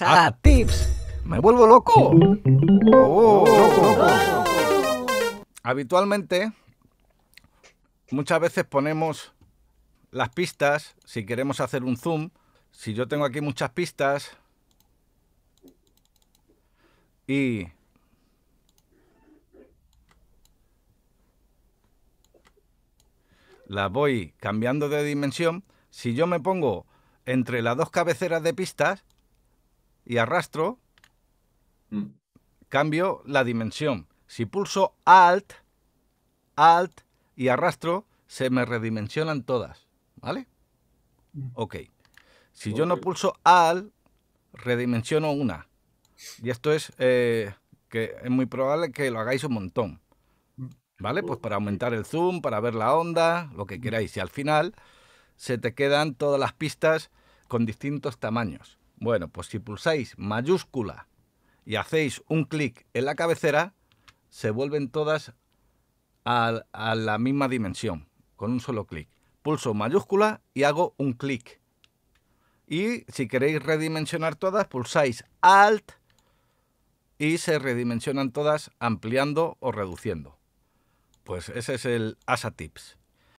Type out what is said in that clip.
ah, tips. Me vuelvo loco. Oh, loco. Oh. Habitualmente, muchas veces ponemos las pistas, si queremos hacer un zoom, si yo tengo aquí muchas pistas y las voy cambiando de dimensión, si yo me pongo entre las dos cabeceras de pistas, y arrastro, mm. cambio la dimensión. Si pulso Alt, Alt y arrastro, se me redimensionan todas. ¿Vale? Mm. Ok. Si yo no pulso Alt, redimensiono una. Y esto es eh, que es muy probable que lo hagáis un montón. Mm. ¿Vale? Pues para aumentar el zoom, para ver la onda, lo que queráis. Y al final se te quedan todas las pistas con distintos tamaños. Bueno, pues si pulsáis mayúscula y hacéis un clic en la cabecera, se vuelven todas a, la misma dimensión, con un solo clic. Pulso mayúscula y hago un clic. Y si queréis redimensionar todas, pulsáis Alt y se redimensionan todas ampliando o reduciendo. Pues ese es el ASA Tips.